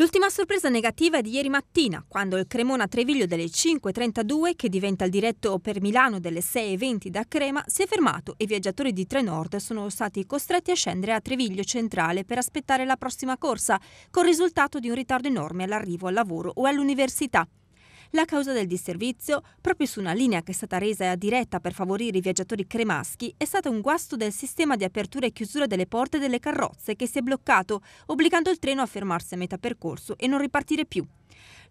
L'ultima sorpresa negativa è di ieri mattina, quando il Cremona Treviglio delle 5.32, che diventa il diretto per Milano delle 6.20 da Crema, si è fermato e i viaggiatori di Trenord sono stati costretti a scendere a Treviglio Centrale per aspettare la prossima corsa, con risultato di un ritardo enorme all'arrivo al lavoro o all'università la causa del disservizio, proprio su una linea che è stata resa diretta per favorire i viaggiatori cremaschi, è stato un guasto del sistema di apertura e chiusura delle porte delle carrozze che si è bloccato, obbligando il treno a fermarsi a metà percorso e non ripartire più.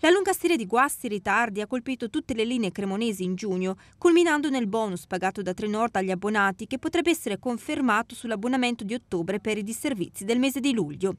La lunga serie di guasti e ritardi ha colpito tutte le linee cremonesi in giugno, culminando nel bonus pagato da Trenord agli abbonati che potrebbe essere confermato sull'abbonamento di ottobre per i disservizi del mese di luglio.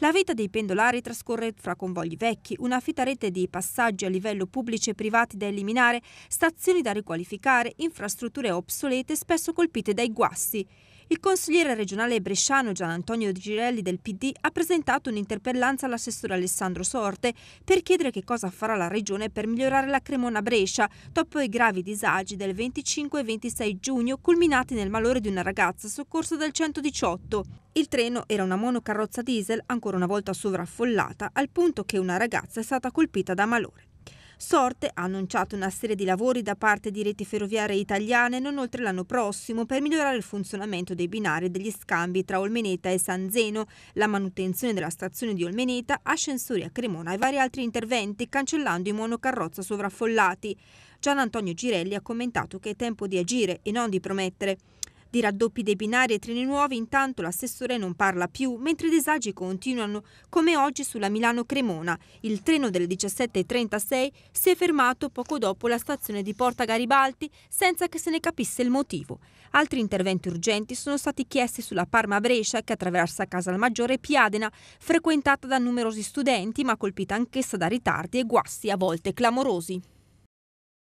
La vita dei pendolari trascorre fra convogli vecchi, una fitta rete di passaggi a livello pubblici e privati da eliminare, stazioni da riqualificare, infrastrutture obsolete spesso colpite dai guasti. Il consigliere regionale bresciano Gian Antonio Girelli del PD ha presentato un'interpellanza all'assessore Alessandro Sorte per chiedere che cosa farà la regione per migliorare la Cremona Brescia dopo i gravi disagi del 25 e 26 giugno culminati nel malore di una ragazza soccorsa dal 118. Il treno era una monocarrozza diesel ancora una volta sovraffollata al punto che una ragazza è stata colpita da malore. Sorte ha annunciato una serie di lavori da parte di reti ferroviarie italiane non oltre l'anno prossimo per migliorare il funzionamento dei binari e degli scambi tra Olmeneta e San Zeno, la manutenzione della stazione di Olmeneta, ascensori a Cremona e vari altri interventi, cancellando i monocarrozza sovraffollati. Gian Antonio Girelli ha commentato che è tempo di agire e non di promettere. Di raddoppi dei binari e treni nuovi intanto l'assessore non parla più, mentre i disagi continuano come oggi sulla Milano-Cremona. Il treno delle 17.36 si è fermato poco dopo la stazione di Porta Garibaldi senza che se ne capisse il motivo. Altri interventi urgenti sono stati chiesti sulla Parma-Brescia che attraversa Casalmaggiore e Piadena, frequentata da numerosi studenti ma colpita anch'essa da ritardi e guasti a volte clamorosi.